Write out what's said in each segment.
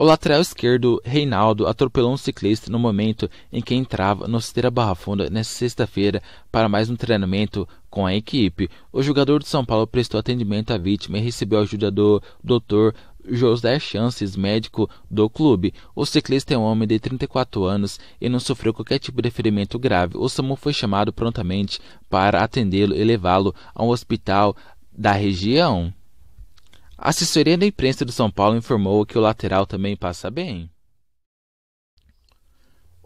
O lateral esquerdo Reinaldo atropelou um ciclista no momento em que entrava no Esteira Barra Funda nesta sexta-feira para mais um treinamento com a equipe. O jogador de São Paulo prestou atendimento à vítima e recebeu a ajuda do Dr. José Chances, médico do clube. O ciclista é um homem de 34 anos e não sofreu qualquer tipo de ferimento grave. O SAMU foi chamado prontamente para atendê-lo e levá-lo a um hospital da região. A assessoria da imprensa do São Paulo informou que o lateral também passa bem.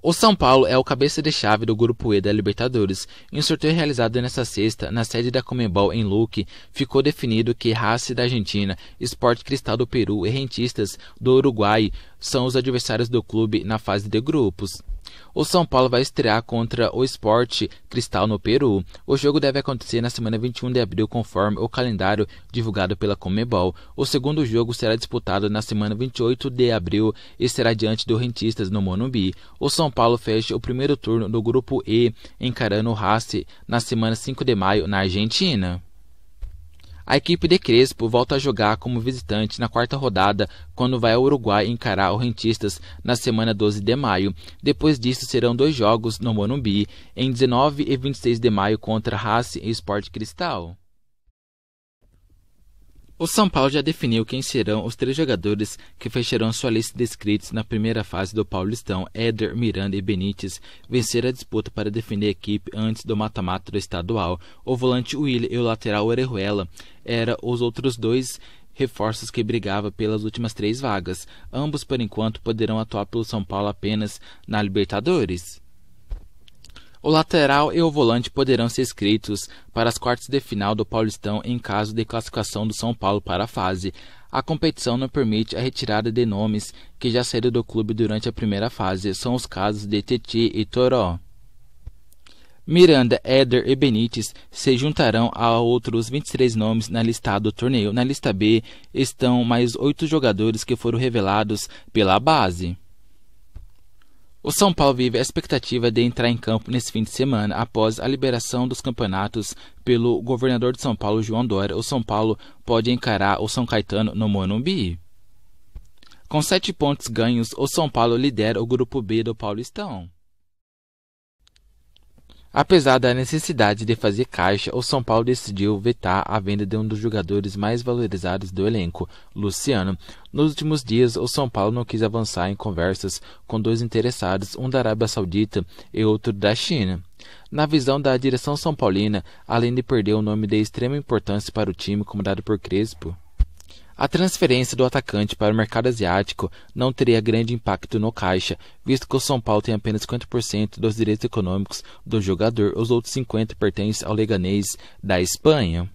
O São Paulo é o cabeça de chave do Grupo E da Libertadores. Em um sorteio realizado nesta sexta, na sede da Comembol em Luque, ficou definido que Race da Argentina, Sport Cristal do Peru e Rentistas do Uruguai são os adversários do clube na fase de grupos. O São Paulo vai estrear contra o Sport Cristal no Peru. O jogo deve acontecer na semana 21 de abril, conforme o calendário divulgado pela Comebol. O segundo jogo será disputado na semana 28 de abril e será diante do Rentistas no Monumbi. O São Paulo fecha o primeiro turno do Grupo E, encarando o Race na semana 5 de maio na Argentina. A equipe de Crespo volta a jogar como visitante na quarta rodada, quando vai ao Uruguai encarar o Rentistas na semana 12 de maio. Depois disso, serão dois jogos no Monumbi, em 19 e 26 de maio contra Haas e Sport Cristal. O São Paulo já definiu quem serão os três jogadores que fecharão sua lista de inscritos na primeira fase do Paulistão. Éder, Miranda e Benítez venceram a disputa para defender a equipe antes do mata-mata do estadual. O volante Will e o lateral Orejuela eram os outros dois reforços que brigava pelas últimas três vagas. Ambos, por enquanto, poderão atuar pelo São Paulo apenas na Libertadores. O lateral e o volante poderão ser inscritos para as quartas de final do Paulistão em caso de classificação do São Paulo para a fase. A competição não permite a retirada de nomes que já saíram do clube durante a primeira fase. São os casos de Titi e Toró. Miranda, Éder e Benítez se juntarão a outros 23 nomes na lista do torneio. Na lista B estão mais oito jogadores que foram revelados pela base. O São Paulo vive a expectativa de entrar em campo nesse fim de semana após a liberação dos campeonatos pelo governador de São Paulo, João Dória. O São Paulo pode encarar o São Caetano no Monumbi. Com sete pontos ganhos, o São Paulo lidera o Grupo B do Paulistão. Apesar da necessidade de fazer caixa, o São Paulo decidiu vetar a venda de um dos jogadores mais valorizados do elenco, Luciano. Nos últimos dias, o São Paulo não quis avançar em conversas com dois interessados, um da Arábia Saudita e outro da China. Na visão da direção são paulina, além de perder o um nome de extrema importância para o time comandado por Crespo, a transferência do atacante para o mercado asiático não teria grande impacto no caixa, visto que o São Paulo tem apenas 50% dos direitos econômicos do jogador, os outros 50% pertencem ao Leganês da Espanha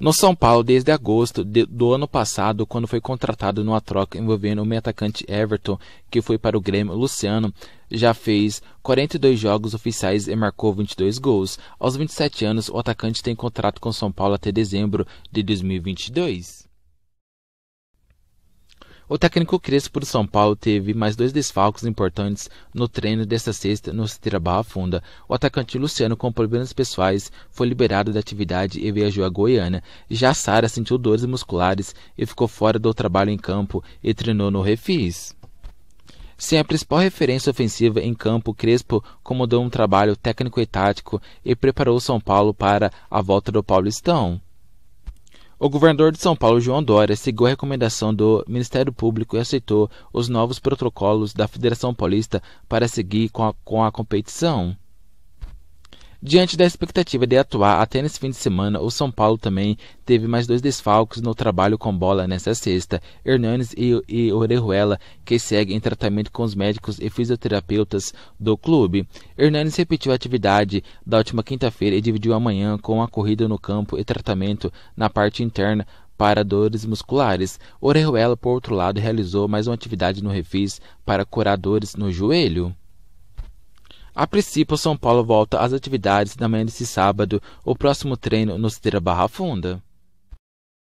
no São Paulo desde agosto de, do ano passado, quando foi contratado numa troca envolvendo o meio atacante Everton, que foi para o Grêmio Luciano, já fez 42 jogos oficiais e marcou 22 gols. Aos 27 anos, o atacante tem contrato com São Paulo até dezembro de 2022. O técnico Crespo do São Paulo teve mais dois desfalques importantes no treino desta sexta no Citira Barra Funda. O atacante Luciano, com problemas pessoais, foi liberado da atividade e viajou a Goiânia. Já Sara sentiu dores musculares e ficou fora do trabalho em campo e treinou no Refis. Sem a principal referência ofensiva em campo, Crespo comandou um trabalho técnico e tático e preparou o São Paulo para a volta do Paulistão. O governador de São Paulo, João Dória, seguiu a recomendação do Ministério Público e aceitou os novos protocolos da Federação Paulista para seguir com a, com a competição. Diante da expectativa de atuar até nesse fim de semana, o São Paulo também teve mais dois desfalques no trabalho com bola nesta sexta. Hernanes e, e Orejuela, que seguem em tratamento com os médicos e fisioterapeutas do clube. Hernanes repetiu a atividade da última quinta-feira e dividiu amanhã com a corrida no campo e tratamento na parte interna para dores musculares. Orejuela, por outro lado, realizou mais uma atividade no refis para curar dores no joelho. A princípio, São Paulo volta às atividades na manhã desse sábado. O próximo treino no Cidreira Barra Funda.